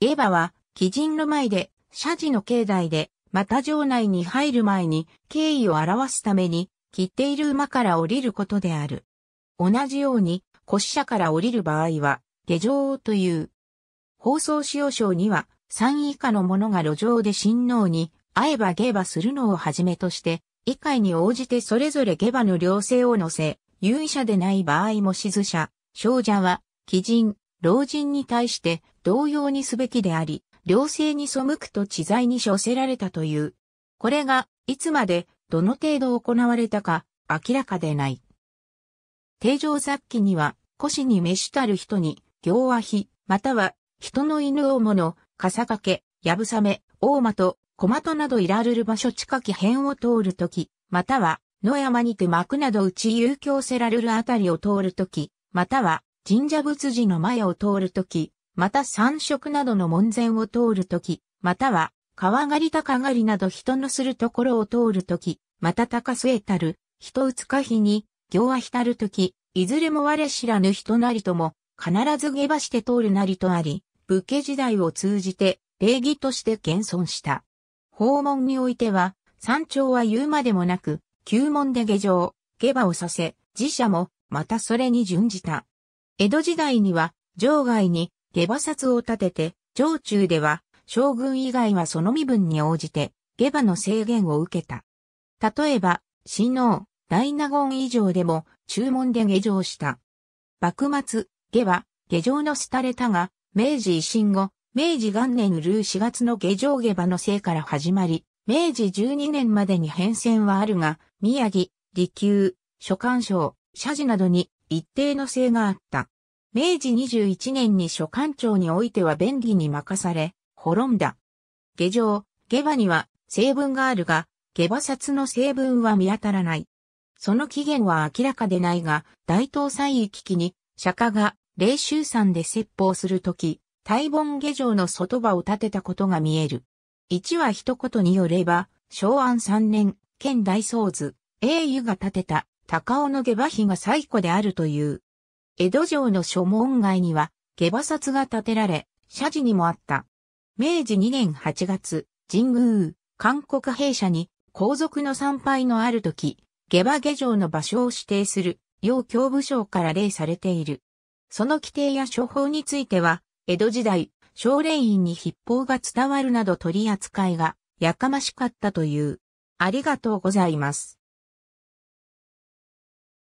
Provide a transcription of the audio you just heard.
家場は、鬼人の前で、社寺の境内で、また城内に入る前に、敬意を表すために、切っている馬から降りることである。同じように、骨車から降りる場合は、下城という。放送使用省には、3以下の者が路上で親王に、会えば下馬するのをはじめとして、以下に応じてそれぞれ下馬の両性を乗せ、有意者でない場合も静図者、少者は、鬼人、老人に対して同様にすべきであり、良性に背くと知財に処せられたという。これが、いつまで、どの程度行われたか、明らかでない。定常雑記には、古紙に召したる人に、行和非、または、人の犬をもの、笠掛け、やぶさめ、大間と、小的などいられる場所近き辺を通るとき、または、野山にて幕などうち遊興せられるあたりを通るとき、または、神社仏寺の前を通るとき、また山色などの門前を通るとき、または、川狩り高狩りなど人のするところを通るとき、また高末たる、人打つか日に、行は浸るとき、いずれも我知らぬ人なりとも、必ず下馬して通るなりとあり、武家時代を通じて、礼儀として現存した。訪問においては、山頂は言うまでもなく、旧門で下城、下馬をさせ、寺社も、またそれに準じた。江戸時代には、城外に下馬札を建てて、城中では、将軍以外はその身分に応じて、下馬の制限を受けた。例えば、新能、大納言以上でも、注文で下城した。幕末、下馬、下城の廃れたが、明治維新後、明治元年ルー4月の下城下馬のせいから始まり、明治12年までに変遷はあるが、宮城、利休、諸官省、社寺などに一定の性があった。明治21年に諸官庁においては便宜に任され、滅んだ。下場、下馬には成分があるが、下馬札の成分は見当たらない。その起源は明らかでないが、大東西域機に、釈迦が、霊州山で説法するとき、大盆下城の外場を建てたことが見える。一は一言によれば、昭安三年、県大僧図、英雄が建てた、高尾の下馬碑が最古であるという。江戸城の書門外には、下馬札が建てられ、社寺にもあった。明治2年8月、神宮、韓国兵舎に、皇族の参拝のある時、下馬下城の場所を指定する、要教部省から例されている。その規定や処方については、江戸時代、少霊院に筆法が伝わるなど取り扱いが、やかましかったという。ありがとうございます。